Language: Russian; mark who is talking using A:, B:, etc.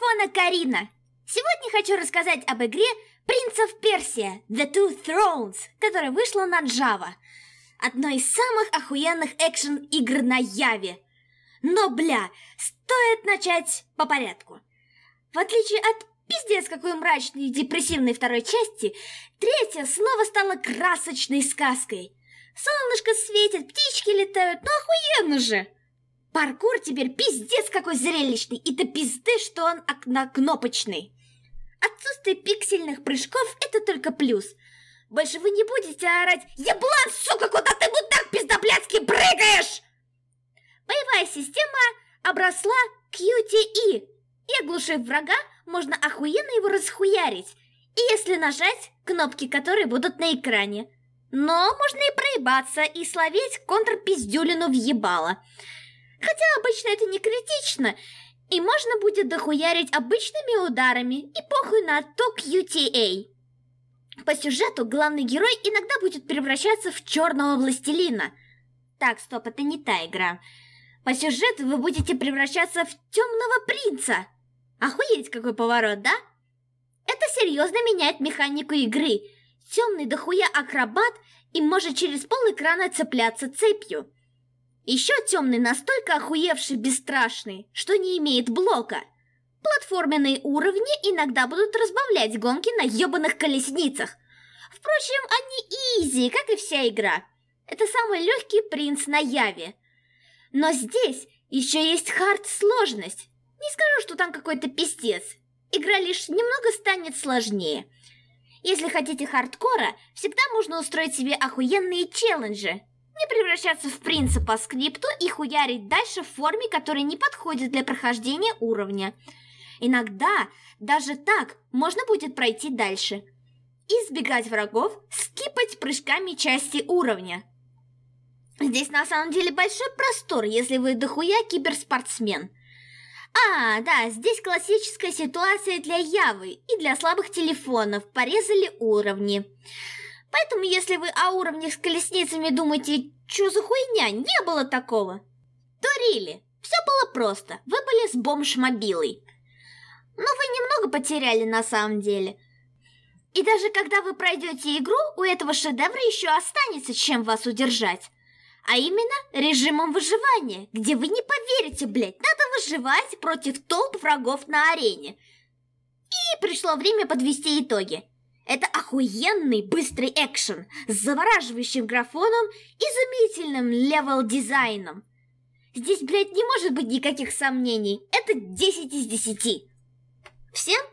A: микрофона Карина. Сегодня хочу рассказать об игре «Принцев Персия» The Two Thrones, которая вышла на Java. Одной из самых охуенных экшен-игр на Яве. Но, бля, стоит начать по порядку. В отличие от пиздец какой мрачной и депрессивной второй части, третья снова стала красочной сказкой. Солнышко светит, птички летают, ну охуенно же! Паркур теперь пиздец какой зрелищный, и до пизды, что он окнокнопочный. Отсутствие пиксельных прыжков – это только плюс. Больше вы не будете орать «Еблан, сука, куда ты, мудак, пиздоблядский, прыгаешь?» Боевая система обросла QTE, и оглушив врага, можно охуенно его расхуярить, и если нажать, кнопки которые будут на экране. Но можно и проебаться и словить контрпиздюлину в ебало – Хотя обычно это не критично, и можно будет дохуярить обычными ударами и похуй на отток UTA. По сюжету главный герой иногда будет превращаться в черного властелина. Так, стоп, это не та игра. По сюжету вы будете превращаться в темного принца. Охуеть, какой поворот, да? Это серьезно меняет механику игры. Темный дохуя акробат и может через пол экрана цепляться цепью. Еще темный настолько охуевший бесстрашный, что не имеет блока. Платформенные уровни иногда будут разбавлять гонки на ебаных колесницах. Впрочем, они изи, как и вся игра. Это самый легкий принц на Яве. Но здесь еще есть хард-сложность. Не скажу, что там какой-то пиздец. Игра лишь немного станет сложнее. Если хотите хардкора, всегда можно устроить себе охуенные челленджи, не превращаться в принца по скрипту и хуярить дальше в форме, которая не подходит для прохождения уровня. Иногда даже так можно будет пройти дальше. Избегать врагов, скипать прыжками части уровня. Здесь на самом деле большой простор, если вы дохуя киберспортсмен. А, да, здесь классическая ситуация для Явы и для слабых телефонов. Порезали уровни. Поэтому, если вы о уровнях с колесницами думаете, что за хуйня, не было такого, то Рили, все было просто, вы были с бомж-мобилой. Но вы немного потеряли на самом деле. И даже когда вы пройдете игру, у этого шедевра еще останется чем вас удержать. А именно режимом выживания, где вы не поверите, блядь, надо выживать против толп врагов на арене. И пришло время подвести итоги. Это охуенный быстрый экшен с завораживающим графоном и изумительным левел-дизайном. Здесь, блядь, не может быть никаких сомнений. Это 10 из 10. Всем